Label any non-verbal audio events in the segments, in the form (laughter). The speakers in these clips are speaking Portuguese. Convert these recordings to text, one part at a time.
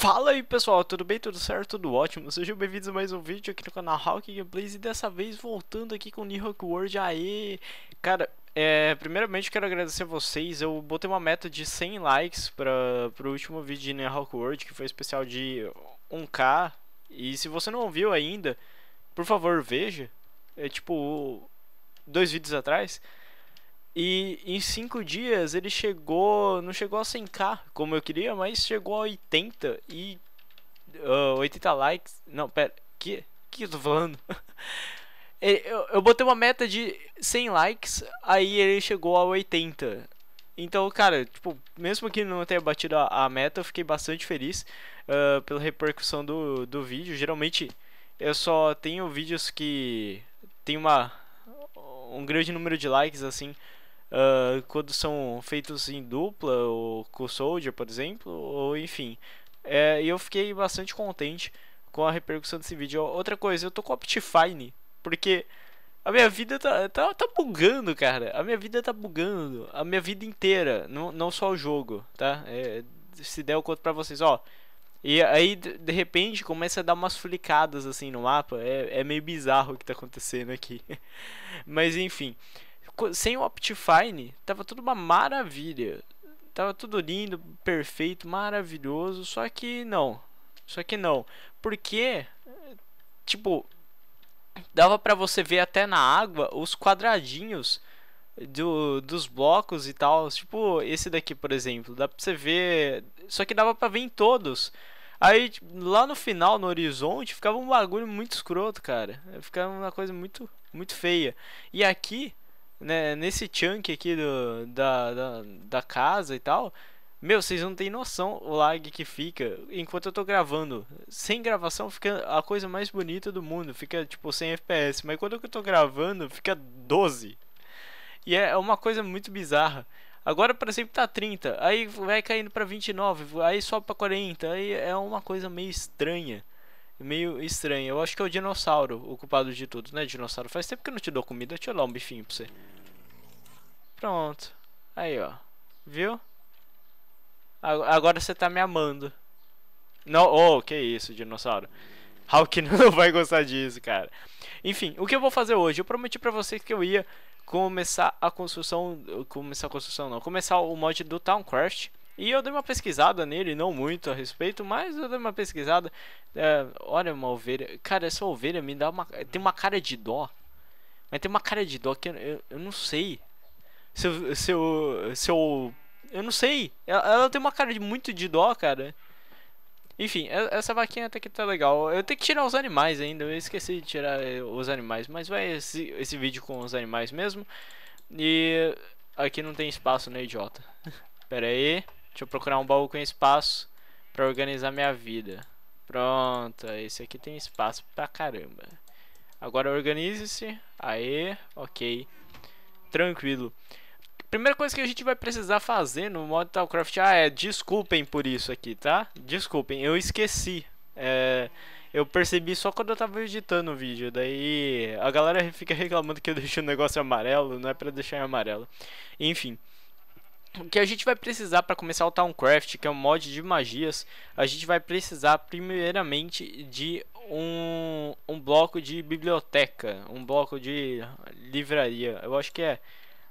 Fala aí pessoal, tudo bem, tudo certo, tudo ótimo? Sejam bem-vindos a mais um vídeo aqui no canal Hawk Gameplays e dessa vez voltando aqui com Nihok World, aí... Cara, é, primeiramente quero agradecer a vocês, eu botei uma meta de 100 likes para o último vídeo de Nihok World, que foi especial de 1k, e se você não viu ainda, por favor veja, é tipo, dois vídeos atrás... E em 5 dias ele chegou. Não chegou a 100k como eu queria, mas chegou a 80 e. Uh, ah, 80 likes. Não, pera. Que, que eu tô falando? (laughs) eu, eu botei uma meta de 100 likes, aí ele chegou a 80. Então, cara, tipo, mesmo que não tenha batido a, a meta, eu fiquei bastante feliz uh, pela repercussão do, do vídeo. Geralmente eu só tenho vídeos que tem uma, um grande número de likes, assim, uh, quando são feitos em dupla, ou com o Soldier, por exemplo, ou enfim. É, eu fiquei bastante contente com a repercussão desse vídeo. Outra coisa, eu tô com Optifine, porque a minha vida tá, tá, tá bugando, cara. A minha vida tá bugando. A minha vida inteira, não, não só o jogo, tá? É, se der, eu conto pra vocês, ó. E aí, de repente, começa a dar umas flicadas assim no mapa. É, é meio bizarro o que tá acontecendo aqui. (laughs) Mas enfim. Sem o Optifine, tava tudo uma maravilha. Tava tudo lindo, perfeito, maravilhoso. Só que não. Só que não. Porque, tipo, dava para você ver até na água os quadradinhos do, dos blocos e tal. Tipo, esse daqui, por exemplo, dá pra você ver. Só que dava pra ver em todos. Aí tipo, lá no final, no horizonte, ficava um bagulho muito escroto, cara. Ficava uma coisa muito, muito feia. E aqui né, nesse chunk aqui do, da, da, da casa e tal, meu, vocês não têm noção o lag que fica enquanto eu tô gravando. Sem gravação fica a coisa mais bonita do mundo, fica tipo 100 FPS, mas quando eu tô gravando fica 12. E é uma coisa muito bizarra. Agora para sempre tá 30, aí vai caindo para 29, aí sobe para 40, aí é uma coisa meio estranha meio estranho. Eu acho que é o dinossauro o culpado de tudo, né, dinossauro? Faz tempo que eu não te dou comida. Deixa eu dar um bifinho pra você. Pronto. Aí, ó. Viu? Agora você tá me amando. Não, oh, que isso, dinossauro. Hulk (laughs) não vai gostar disso, cara. Enfim, o que eu vou fazer hoje? Eu prometi pra vocês que eu ia começar a construção... Começar a construção, não. Começar o mod do Towncraft. E eu dei uma pesquisada nele, não muito a respeito, mas eu dei uma pesquisada. É, olha uma ovelha. Cara, essa ovelha me dá uma. Tem uma cara de dó. Mas tem uma cara de dó que eu, eu, eu não sei. Se eu, se eu. Se eu. eu não sei. Ela, ela, tem uma cara de muito de dó, cara. Enfim, essa vaquinha até que tá legal. Eu tenho que tirar os animais ainda. Eu esqueci de tirar eh, os animais. Mas vai esse, esse vídeo com os animais mesmo. E. Aqui não tem espaço, né, idiota? (laughs) Pera aí. Deixa eu procurar um baú com espaço para organizar minha vida. Pronto, esse aqui tem espaço pra caramba. Agora organize-se. Aê, ok. Tranquilo. Primeira coisa que a gente vai precisar fazer no modo Talcraft... Ah, é, desculpem por isso aqui, tá? Desculpem, eu esqueci. É, eu percebi só quando eu tava editando o vídeo. Daí a galera fica reclamando que eu deixei o negócio amarelo. Não é pra deixar em amarelo. Enfim... O que a gente vai precisar para começar o Towncraft, que é um mod de magias, a gente vai precisar primeiramente de um, um bloco de biblioteca, um bloco de livraria. Eu acho que é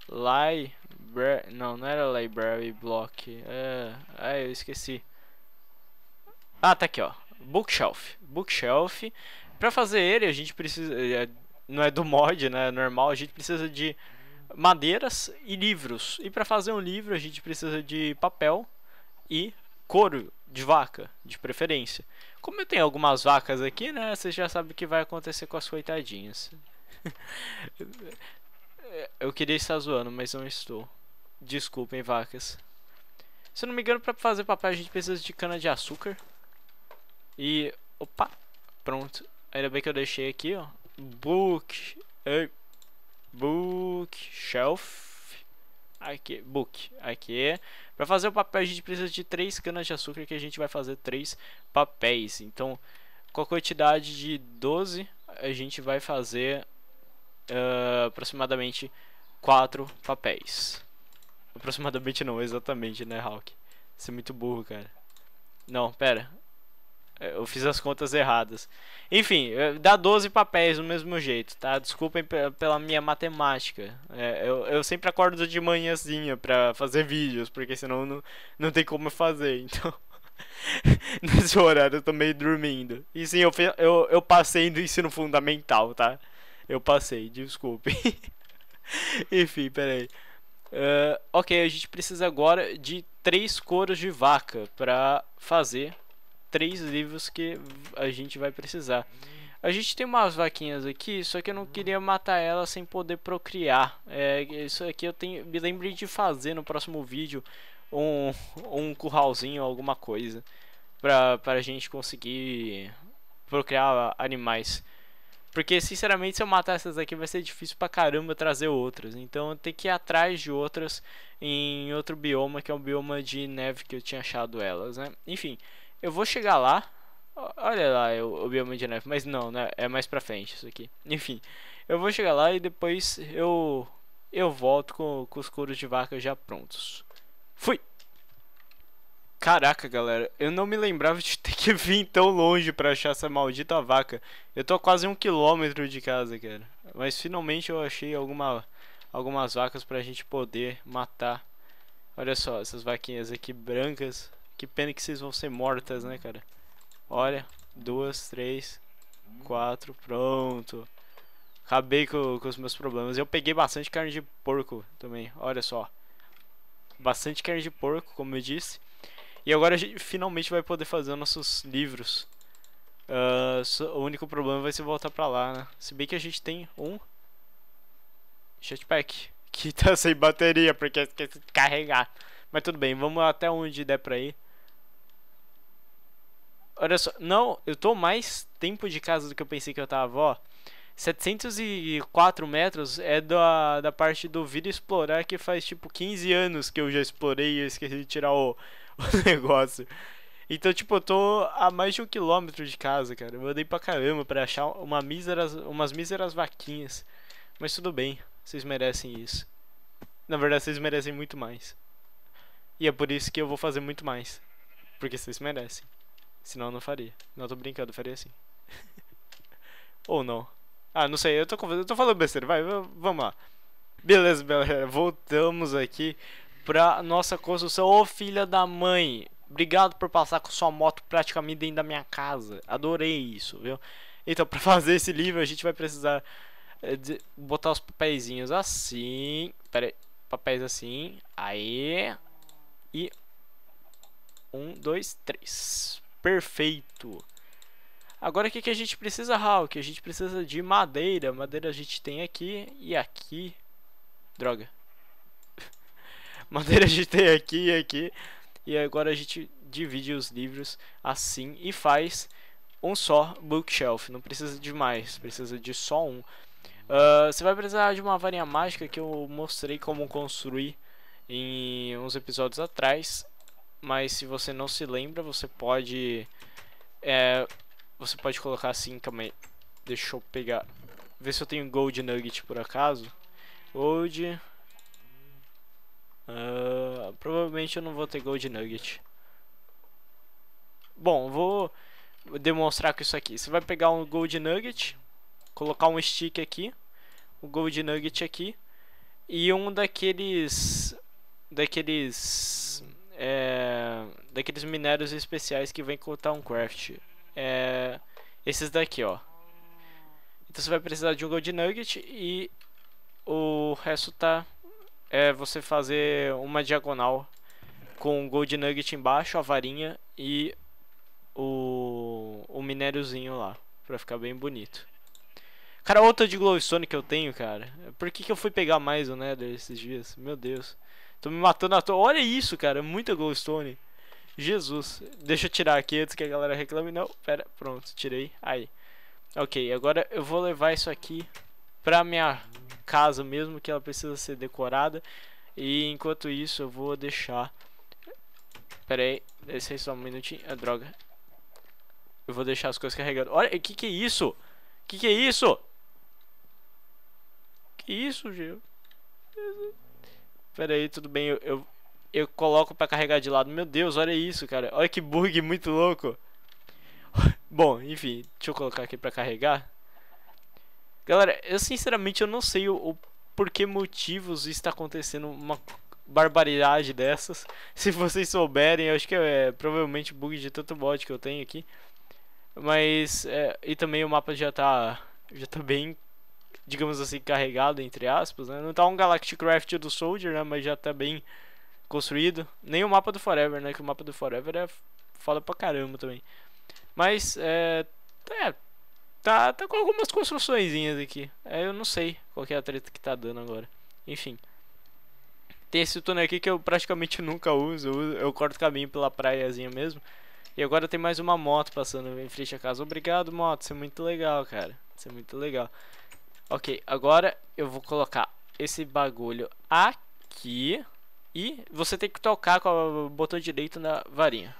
library, não, não era library block. É, ah, eu esqueci. Ah, tá aqui, ó. Bookshelf. Bookshelf. Para fazer ele, a gente precisa é, não é do mod, né? É normal, a gente precisa de madeiras e livros. E para fazer um livro a gente precisa de papel e couro de vaca, de preferência. Como eu tenho algumas vacas aqui, né, você já sabe o que vai acontecer com as coitadinhas. (laughs) eu queria estar zoando, mas não estou. Desculpem, vacas. Se não me engano, para fazer papel a gente precisa de cana de açúcar. E opa, pronto. Ainda bem que eu deixei aqui, ó. Book. Ei. É, bookshelf aqui, book aqui. Para fazer o papel a gente precisa de três canas de açúcar que a gente vai fazer três papéis. Então, com a quantidade de 12, a gente vai fazer uh, aproximadamente quatro papéis. Aproximadamente não, exatamente, né, Hawk? Você é muito burro, cara. Não, pera. É, eu fiz as contas erradas. Enfim, é, dá 12 papéis do mesmo jeito, tá? Desculpem pela minha matemática. É, eu, eu sempre acordo de manhãzinha pra fazer vídeos, porque senão não, não tem como fazer. (laughs) Então, nesse horário eu tô meio dormindo. E sim, eu, eu, eu passei do ensino fundamental, tá? Eu passei, desculpe. (laughs) Enfim, peraí. Uh, ok, a gente precisa agora de três coros de vaca pra fazer três livros que a gente vai precisar. A gente tem umas vaquinhas aqui, só que eu não queria matar elas sem poder procriar. É, isso aqui eu tenho, me lembrei de fazer no próximo vídeo um, um curralzinho, alguma coisa, pra, pra gente conseguir procriar animais. Porque, sinceramente, se eu matar essas aqui vai ser difícil pra caramba trazer outras. Então eu tenho que ir atrás de outras em outro bioma, que é o bioma de neve que eu tinha achado elas, né? Enfim, eu vou chegar lá. Olha lá o, o bioma de neve, mas não, né? É mais pra frente isso aqui. (laughs) Enfim, eu vou chegar lá e depois eu eu volto com, com os couros de vaca já prontos. Fui! Caraca, galera, eu não me lembrava de ter que (laughs) vir tão longe pra achar essa maldita vaca. Eu tô a quase um quilômetro de casa, cara. Mas finalmente eu achei alguma, algumas vacas pra gente poder matar. Olha só, essas vaquinhas aqui brancas. Que pena que vocês vão ser mortas, né, cara? Olha, duas, três, quatro, pronto. Acabei com, com os meus problemas. Eu peguei bastante carne de porco também, olha só. Bastante carne de porco, como eu disse. E agora a gente finalmente vai poder fazer nossos livros. Uh, o único problema vai ser voltar pra lá, né? Se bem que a gente tem um jetpack que (laughs) tá sem bateria porque esqueci de carregar. Mas tudo bem, vamos até onde der pra ir. Olha só, não, eu tô mais tempo de casa do que eu pensei que eu tava, ó. 704 metros é da, da parte do vídeo Explorar que faz tipo 15 anos que eu já explorei e eu esqueci de tirar o, (laughs) o negócio. Então, tipo, eu tô a mais de um quilômetro de casa, cara. Eu andei pra caramba pra achar uma míseras, umas míseras vaquinhas. Mas tudo bem, vocês merecem isso. Na verdade, vocês merecem muito mais. E é por isso que eu vou fazer muito mais. Porque vocês merecem. Senão eu não faria. Não, tô brincando, eu faria assim. (laughs) Ou não. Ah, não sei, eu tô, eu tô falando besteira, vai, vamos lá. Beleza, galera, voltamos aqui pra nossa construção. Ô, filha da mãe, obrigado por passar com sua moto praticamente dentro da minha casa. Adorei isso, viu? Então, pra (laughs) fazer esse livro, a gente vai precisar eh, de botar os papeizinhos assim. Pera aí, papéis assim. Aí. E. Um, dois, três. Perfeito. Agora o que, que a gente precisa, Hulk? A gente precisa de madeira. Madeira a gente tem aqui e aqui. Droga. (laughs) madeira a gente tem aqui e aqui. E agora a gente divide os livros assim e faz um só bookshelf. Não precisa de mais, precisa de só um. Uh, você vai precisar de uma varinha mágica que eu mostrei como construir em uns episódios atrás mas se você não se lembra, você pode... É, você pode colocar assim, calma aí. Deixa eu pegar... Ver se eu tenho Gold Nugget por acaso. Gold... Uh, provavelmente eu não vou ter Gold Nugget. Bom, vou demonstrar com isso aqui. Você vai pegar um Gold Nugget, colocar um stick aqui, o um Gold Nugget aqui, e um daqueles... Daqueles é, daqueles minérios especiais que vem com o Towncraft. É, esses daqui, ó. Então você vai precisar de um Gold Nugget e o resto tá é você fazer uma diagonal com o Gold Nugget embaixo, a varinha e o, o minériozinho lá, pra ficar bem bonito. Cara, outra de Glowstone que eu tenho, cara. Por que, que eu fui pegar mais o Nether né, esses dias? Meu Deus. Tô me matando à toa. Olha isso, cara. Muita glowstone. Jesus. Deixa eu tirar aqui antes que a galera reclame. Não, pera. Pronto, tirei. Aí. Ok, agora eu vou levar isso aqui pra minha casa mesmo, que ela precisa ser decorada. E enquanto isso eu vou deixar... Pera aí, deixa só um minutinho. Ah, droga. Eu vou deixar as coisas carregando. Olha, que que é isso? Que que é isso? Que isso, Gil? Pera aí, tudo bem, eu, eu, eu coloco para carregar de lado. Meu Deus, olha isso, cara. Olha que bug muito louco. (laughs) Bom, enfim, deixa eu colocar aqui para carregar. Galera, eu sinceramente eu não sei o, o por que motivos está acontecendo uma barbaridade dessas. (laughs) Se vocês souberem, acho que é provavelmente bug de tanto bot que eu tenho aqui. Mas, é, e também o mapa já tá, já tá bem digamos assim, carregado, entre aspas, né? Não tá um Galacticraft do Soldier, né? Mas já tá bem construído. Nem o mapa do Forever, né? Que o mapa do Forever é foda pra caramba também. Mas, é... é tá, tá com algumas construçõezinhas aqui. É, eu não sei qual é a treta que tá dando agora. Enfim. Tem esse túnel aqui que eu praticamente (laughs) nunca uso. Eu, eu corto caminho pela praiazinha mesmo. E agora tem mais uma moto passando em frente à casa. Obrigado, moto. Isso é muito legal, cara. Isso é muito legal. Ok, agora eu vou colocar esse bagulho aqui. E você tem que tocar com o botão direito na varinha.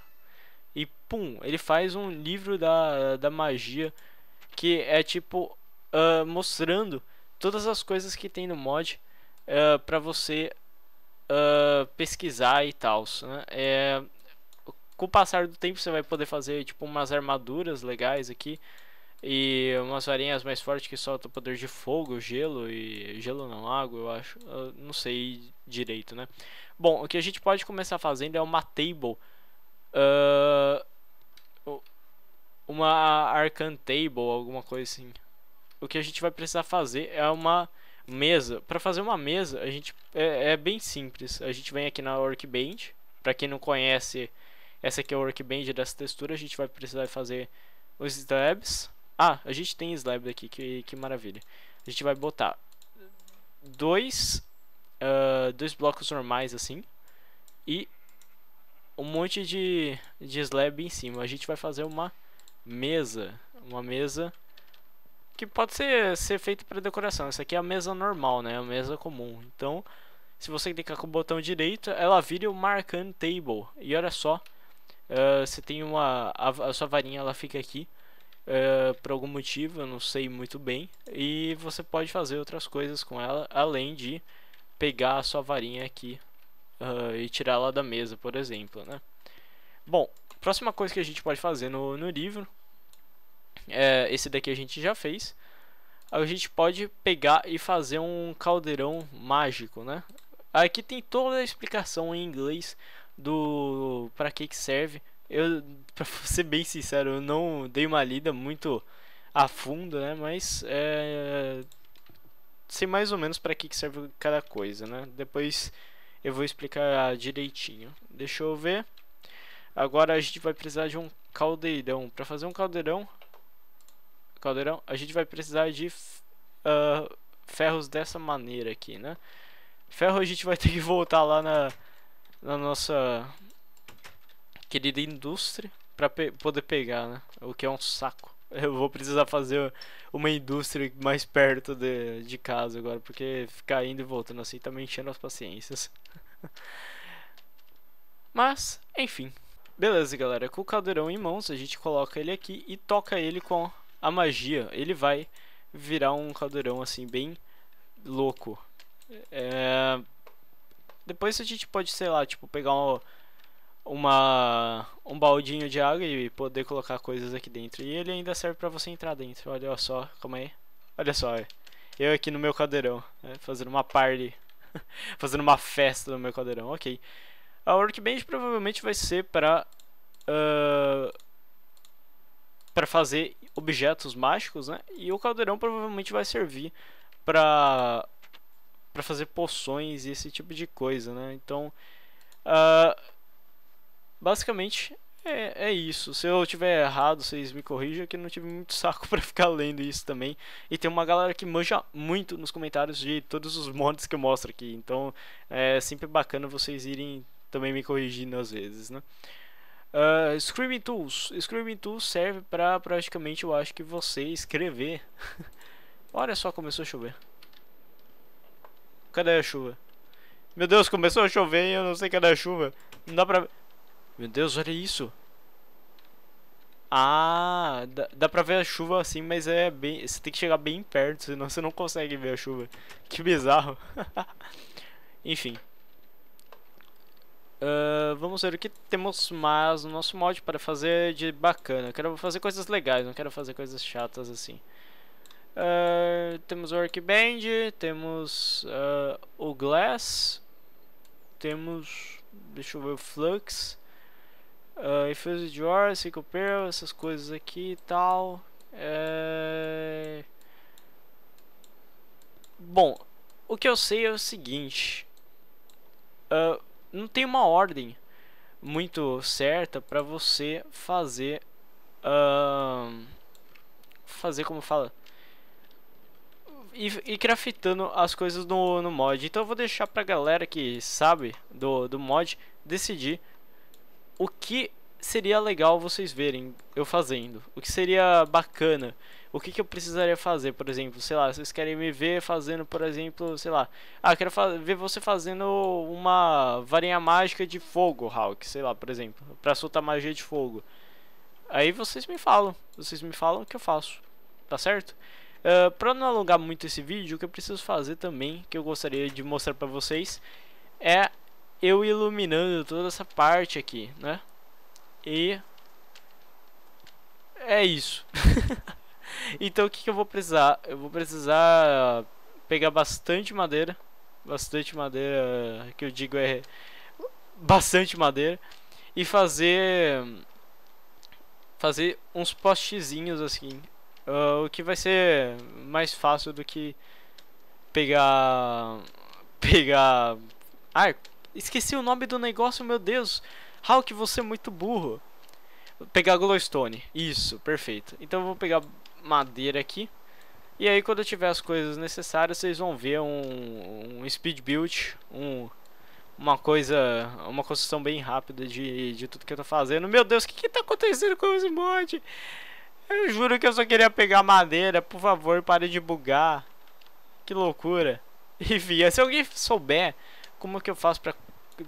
E pum, ele faz um livro da, da magia. Que é tipo uh, mostrando todas as coisas que tem no mod. Uh, ah, para você uh, pesquisar e tal. Né? É, com o passar do tempo você vai poder fazer tipo umas armaduras legais aqui. E umas varinhas mais fortes que soltam poder de fogo, gelo e. gelo não, água, eu acho. Eu não sei direito, né? Bom, o que a gente pode começar fazendo é uma table. Uh, uma Arcan Table, alguma coisa assim. O que a gente vai precisar fazer é uma mesa. Para fazer uma mesa, a gente é, é, bem simples. A gente vem aqui na Workbench. Para quem não conhece, essa aqui é a Workbench dessa textura. A gente vai precisar fazer os tabs. Ah, a gente tem slab aqui, que, que maravilha. A gente vai botar dois, uh, dois blocos normais assim e um monte de, de slab em cima. A gente vai fazer uma mesa, uma mesa que pode ser, ser feita para decoração. Essa aqui é a mesa normal, né? A mesa comum. Então, se você clicar com o botão direito, ela vira o Mark Table. E olha só, uh, você tem uma a, a sua varinha, ela fica aqui Uh, por algum motivo, eu não sei muito bem. E você pode fazer outras coisas com ela, além de pegar a sua varinha aqui uh, e tirá-la da mesa, por exemplo. Né? Bom, próxima coisa que a gente pode fazer no, no livro, é, esse daqui a gente já fez. A gente pode pegar e fazer um caldeirão mágico, né? Aqui tem toda a explicação em inglês do para que que serve eu, pra (laughs) ser bem sincero, eu não dei uma lida muito a fundo, né? Mas é, sei mais ou menos para que, serve cada coisa, né? Depois eu vou explicar direitinho. Deixa eu ver. Agora a gente vai precisar de um caldeirão. Para fazer um caldeirão, caldeirão, a gente vai precisar de uh, ferros dessa maneira aqui, né? Ferro a gente vai ter que (laughs) voltar lá na, na nossa querida indústria para pe poder pegar, né? O que é um saco. (laughs) Eu vou precisar fazer uma indústria mais perto de, de casa agora, porque ficar indo e voltando assim tá me enchendo as paciências. (laughs) Mas, enfim. Beleza, galera. Com o caldeirão em mãos, a gente coloca ele aqui e toca ele com a magia. Ele vai virar um caldeirão assim, bem louco. É... Depois a gente pode, sei lá, tipo, pegar um uma, um baldinho de água e poder colocar coisas aqui dentro. E ele ainda serve para você entrar dentro. Olha só, como é? Olha só, é. eu aqui no meu caldeirão, né, fazendo uma party, (laughs) fazendo uma festa no meu caldeirão. Ok. A Workbench provavelmente vai ser para uh, ah, para fazer objetos mágicos, né? E o caldeirão provavelmente vai servir para para fazer poções e esse tipo de coisa, né? Então uh, basicamente é, é isso. Se eu tiver errado, vocês me corrijam, que eu não tive muito saco (laughs) para ficar lendo isso também. E tem uma galera que manja muito nos comentários de todos os mods que eu mostro aqui. Então é sempre bacana vocês irem também me corrigindo às vezes, né? Uh, Screaming Tools. Screaming Tools serve para praticamente, eu acho que você escrever. (laughs) Olha só, começou a chover. Cadê a chuva? Meu Deus, começou a chover e eu não sei cadê a chuva. Não dá pra... Meu Deus, olha isso. Ah, dá, dá pra ver a chuva assim, mas é bem. Você tem que chegar bem perto, senão você não consegue ver a chuva. (laughs) Que bizarro. (laughs) Enfim. Uh, vamos ver o que temos mais no nosso mod para fazer de bacana. Eu quero fazer coisas legais, não quero fazer coisas chatas assim. Uh, temos o Workbench, temos uh, o Glass, temos. Deixa eu ver o Flux uh, ah, de Jar, Sickle Pearl, essas coisas aqui e tal. É... Bom, o que eu sei é o seguinte. Uh, não tem uma ordem muito certa para você fazer... Uh, fazer como fala... E, e craftando as coisas no, no mod. Então eu vou deixar pra galera que sabe do, do mod decidir o que seria legal vocês verem eu fazendo? O que seria bacana? O que, que eu precisaria fazer, por exemplo? Sei lá, vocês querem me ver fazendo, por exemplo, sei lá. Ah, quero ver você fazendo uma varinha mágica de fogo, Hulk, sei lá, por exemplo. Pra soltar magia de fogo. Aí vocês me falam. Vocês me falam o que eu faço. Tá certo? Uh, pra não alongar muito esse vídeo, o que eu preciso fazer também, que eu gostaria de mostrar pra vocês, é eu iluminando toda essa parte aqui, né? E é isso. (laughs) então o que, que eu vou precisar? Eu vou precisar pegar bastante madeira, bastante madeira, que eu digo é bastante madeira e fazer fazer uns postezinhos assim, uh, o que vai ser mais fácil do que pegar (laughs) pegar arco Esqueci o nome do negócio, meu Deus. Hulk, você é muito burro. Vou pegar glowstone. Isso, perfeito. Então eu vou pegar madeira aqui. E aí quando eu tiver as coisas necessárias, vocês vão ver um, um speed build, um, uma coisa, uma construção bem rápida de, de tudo que eu tô fazendo. Meu Deus, o que que tá acontecendo com esse mod? Eu juro que eu só queria pegar madeira, por favor, pare de bugar. Que loucura. (laughs) Enfim, se alguém souber como é que eu faço para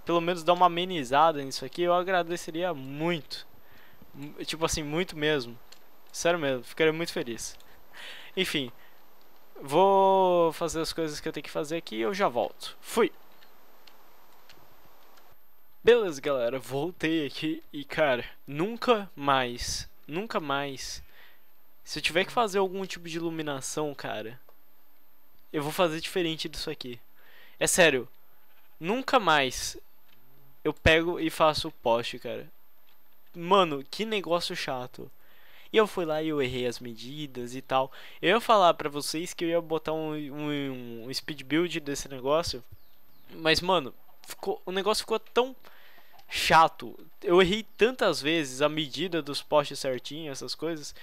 pelo menos dar uma amenizada nisso aqui, eu agradeceria muito. Tipo assim, muito mesmo. Sério mesmo, ficaria muito feliz. Enfim, vou fazer as coisas que eu tenho que fazer aqui e eu já volto. Fui! Beleza, galera, voltei aqui e, cara, nunca mais, nunca mais, se eu tiver que fazer algum tipo de iluminação, cara, eu vou fazer diferente disso aqui. É sério, Nunca mais eu pego e faço o poste, cara. Mano, que negócio chato. E eu fui lá e eu errei as medidas e tal. Eu ia falar pra vocês que eu ia botar um, um, um speed build desse negócio. Mas, mano, ficou, o negócio ficou tão chato. Eu errei tantas vezes a medida dos postes certinho, essas coisas,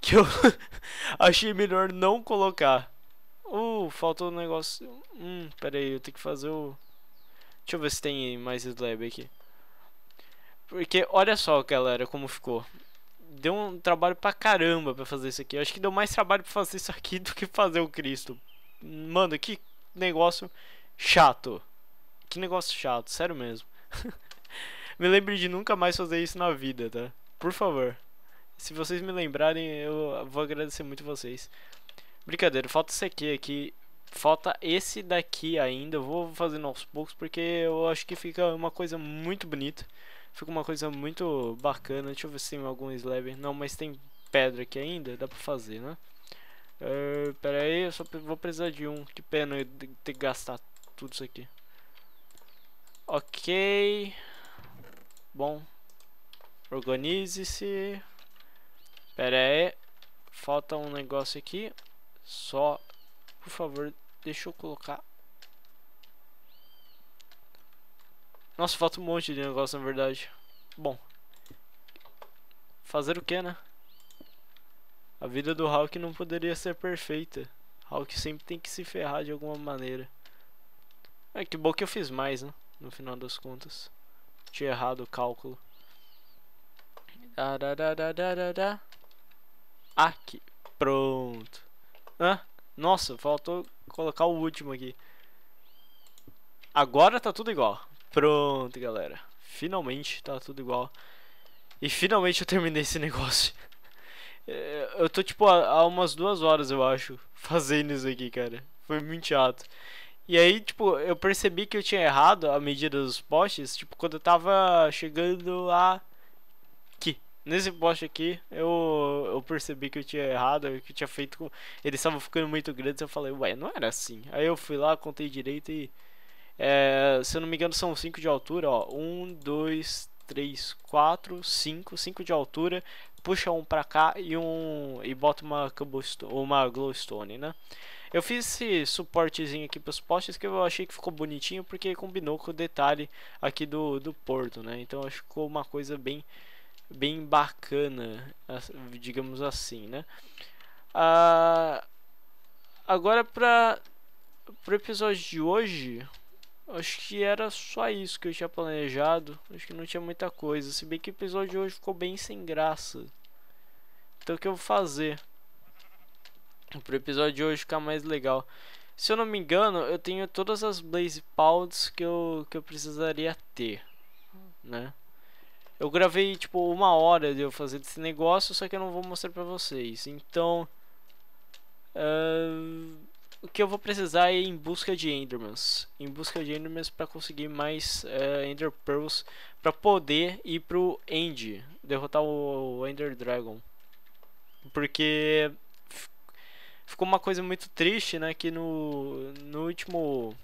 que eu (laughs) achei melhor não colocar. Uh, faltou um negócio. Hum, pera aí, eu tenho que fazer o. Deixa eu ver se tem mais slab aqui. Porque olha só, galera, como ficou. Deu um trabalho pra caramba pra fazer isso aqui. Eu acho que deu mais trabalho pra fazer isso aqui (laughs) do que fazer o Cristo. Mano, que negócio chato. Que negócio chato, sério mesmo. (laughs) me lembre de nunca mais fazer isso na vida, tá? Por favor. Se vocês me lembrarem, eu vou agradecer muito vocês. Brincadeira, falta esse aqui aqui. Falta esse daqui ainda. Eu vou fazendo aos poucos porque eu acho que fica uma coisa muito bonita. Fica uma coisa muito bacana. Deixa eu ver se tem algum slab. Não, mas tem pedra aqui ainda. Dá pra fazer, né? Uh, pera aí, eu só vou precisar de um. Que pena ter que gastar tudo isso aqui. Ok. Bom. Organize-se. Pera aí. Falta um negócio aqui. Só, por favor, deixa eu colocar. Nossa, falta um monte de negócio, na verdade. Bom. Fazer o que, né? A vida do Hulk não poderia ser perfeita. Hulk sempre tem que se ferrar de alguma maneira. É que bom que eu fiz mais, né? No final das contas. Tinha errado o cálculo. Aqui. Pronto. Hã? Nossa, faltou colocar o último aqui. Agora tá tudo igual. Pronto, galera. Finalmente tá tudo igual. E finalmente eu terminei esse (laughs) negócio. É, eu tô tipo há umas duas horas, eu acho, fazendo isso aqui, cara. Foi muito chato. E aí, tipo, eu percebi que eu tinha errado a medida dos postes, tipo, quando eu tava chegando a Nesse poste aqui, eu, eu percebi que eu tinha errado, que eu tinha feito. Eles estavam ficando muito grandes. Eu falei, ué, não era assim. Aí eu fui lá, contei direito e. É, se eu não me engano, são 5 de altura, ó. 1, 2, 3, 4, 5. 5 de altura. Puxa um pra cá e um. E bota uma, uma glowstone, né? Eu fiz esse suportezinho aqui para os postes que eu achei que ficou bonitinho porque combinou com o detalhe aqui do, do porto, né? Então acho que ficou uma coisa bem bem bacana, digamos assim, né? Ah, agora para o episódio de hoje, acho que era só isso que eu tinha planejado. Acho que não tinha muita coisa. Se bem que o episódio de hoje ficou bem sem graça. Então o que eu vou fazer? Para o episódio de hoje ficar mais legal. Se eu não me engano, eu tenho todas as Blaze Pounds que eu, que eu precisaria ter, né? Eu gravei tipo uma hora de eu fazer esse negócio, só que eu não vou mostrar pra vocês. Então, uh, o que eu vou precisar é ir em busca de Endermans. Em busca de Endermans para conseguir mais uh, Ender Pearls para poder ir pro End, derrotar o, o Ender Dragon. Porque ficou uma coisa muito triste, né, que no, no último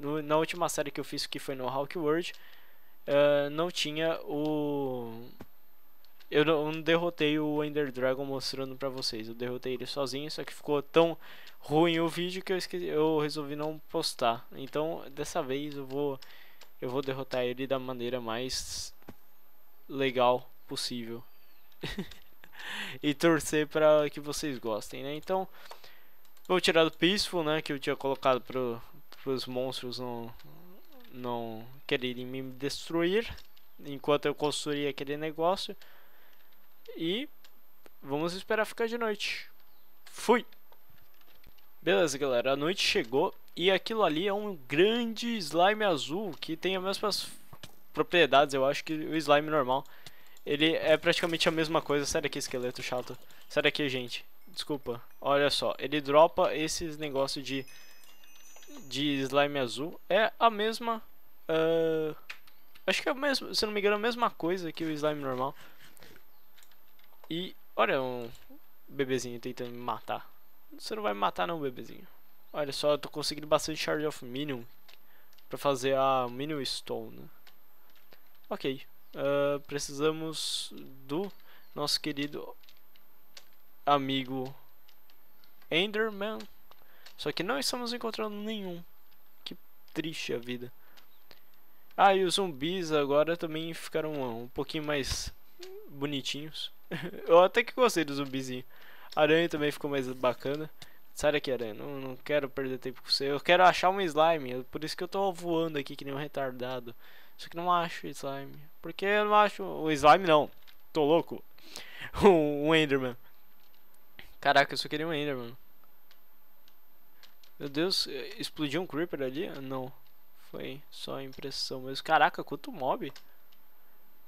no, na última série que eu fiz que foi no Hawk World, uh, não tinha o. Eu não derrotei o Ender Dragon mostrando pra vocês. Eu derrotei ele sozinho, só que ficou tão ruim o vídeo que eu, esqueci, eu resolvi não postar. Então, dessa vez eu vou eu vou derrotar ele da maneira mais legal possível. (laughs) e torcer para que vocês gostem, né? Então, vou tirar do Peaceful, né, que eu tinha colocado pro, pros monstros no não quererem me destruir enquanto eu construía aquele negócio. E vamos esperar ficar de noite. Fui! Beleza, galera, a noite chegou e aquilo ali é um grande slime azul que tem as mesmas propriedades, eu acho, que o slime normal. Ele é praticamente a mesma coisa. Sai daqui, esqueleto chato. Sai daqui, gente. Desculpa. Olha só, ele dropa esses negócios de de slime azul é a mesma... Uh, acho que é a mesma, se não me engano, é a mesma coisa que o slime normal. E olha um bebezinho tentando me matar. Você não vai me matar não, bebezinho. Olha só, eu tô conseguindo bastante Shard of Minion pra fazer a Minion Stone. Né? Ok. Uh, precisamos do nosso querido amigo Enderman. Só que não estamos encontrando nenhum. Que triste a vida. Ah, e os zumbis agora também ficaram um pouquinho mais bonitinhos. (laughs) Eu até que gostei do zumbizinho. aranha também ficou mais bacana. Sai daqui, aranha. Não, não quero perder tempo com você. Eu quero achar um slime. É por isso que eu tô voando aqui que nem um retardado. Só que não acho slime. Porque eu não acho. O slime não. Tô louco. (laughs) um, um Enderman. Caraca, eu só queria um Enderman. Meu Deus, é, explodiu um Creeper ali? Não. Foi só impressão mesmo. Caraca, quanto mob.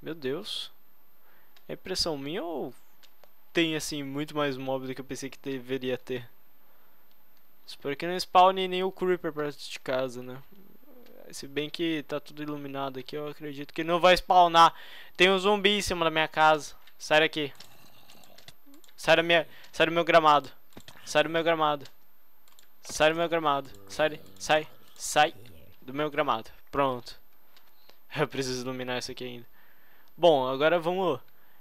Meu Deus. É impressão minha ou tem, assim, muito mais mob do que eu pensei que deveria ter? Espero que não spawne nenhum Creeper perto de casa, né? Se bem que tá tudo iluminado aqui, eu acredito que não vai spawnar. Tem um zumbi em cima da minha casa. Sai daqui. Sai, da minha... Sai do meu gramado. Sai do meu gramado. Sai do meu gramado. Sai, sai, sai do meu gramado. Pronto. (laughs) Eu preciso iluminar isso aqui ainda. Bom, agora vamos...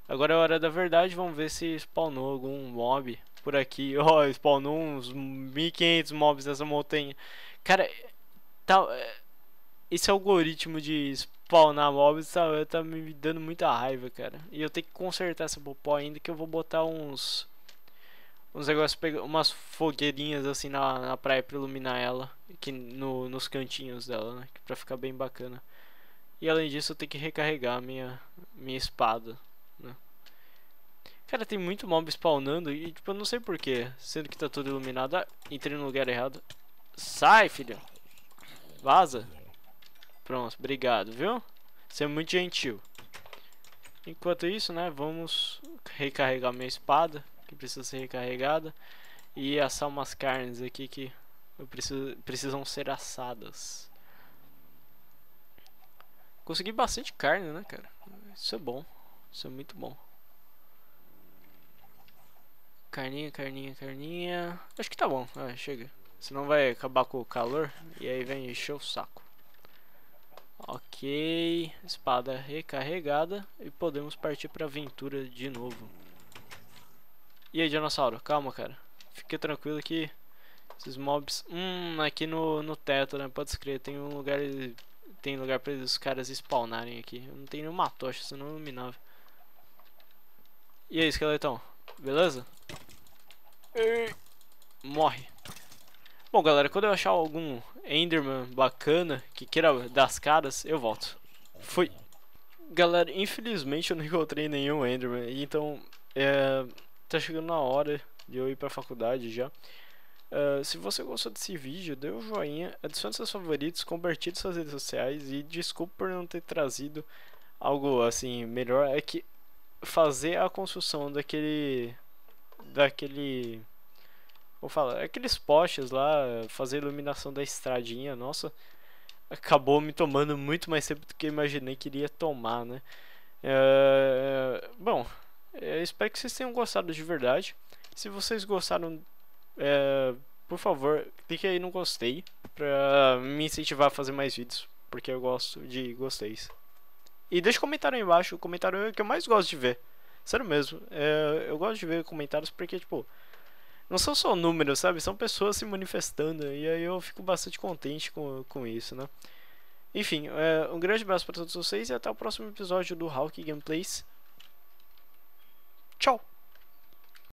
Agora é a hora da verdade, vamos ver se spawnou algum mob por aqui. (laughs) Ó, oh, spawnou uns 1500 mobs nessa montanha. Cara, tá... É, esse algoritmo de spawnar mobs tá, tá me dando muita raiva, cara. E eu tenho que consertar essa popó ainda que eu vou botar uns uns negócios, umas fogueirinhas assim na, na praia pra iluminar ela, que no, nos cantinhos dela, né? Pra ficar bem bacana. E além disso, eu tenho que recarregar minha, minha espada, né? Cara, tem muito mob spawnando e, tipo, eu não sei porquê. Sendo que tá tudo iluminado. Ah, entrei no lugar errado. Sai, filho! Vaza! Pronto, obrigado, viu? Você é muito gentil. Enquanto isso, né, vamos recarregar minha espada que precisa ser recarregada e assar umas carnes aqui que eu preciso, precisam ser assadas. Consegui bastante carne, né, cara? Isso é bom. Isso é muito bom. Carninha, carninha, carninha. Acho que tá bom. Ah, chega. Senão vai acabar com o calor e aí vem encher o saco. Ok, espada recarregada e podemos partir para a aventura de novo. E aí, dinossauro, calma, cara. fique tranquilo que esses mobs... Hum, aqui no, no teto, né? Pode escrever, tem um lugar... Tem lugar pra os caras spawnarem aqui. não tem nenhuma tocha, senão iluminava. E aí, esqueletão? Beleza? Morre. Bom, galera, quando eu achar algum Enderman bacana que queira dar as caras, eu volto. Fui. Galera, infelizmente eu não encontrei nenhum Enderman, então... É tá chegando na hora de eu ir pra faculdade já. Uh, se você gostou desse vídeo, dê um joinha, adicione seus favoritos, compartilhe suas redes sociais e desculpa por não ter trazido algo assim melhor. É que fazer a construção daquele. daquele. Vou falar, aqueles postes lá, fazer a iluminação da estradinha, nossa, acabou me tomando muito mais tempo do que eu imaginei que iria tomar, né? Uh, bom. É, espero que vocês tenham gostado de verdade. Se vocês gostaram, é, por favor, clique aí no gostei para me incentivar a fazer mais vídeos, porque eu gosto de gosteis. E deixa um comentário aí embaixo, o comentário é o que eu mais gosto de ver. Sério mesmo, é, eu gosto de ver comentários porque, tipo, não são só números, sabe? São pessoas se manifestando e aí eu fico bastante contente com, com isso, né? Enfim, é, um grande abraço para todos vocês e até o próximo episódio do Hawk Gameplays. Ciao.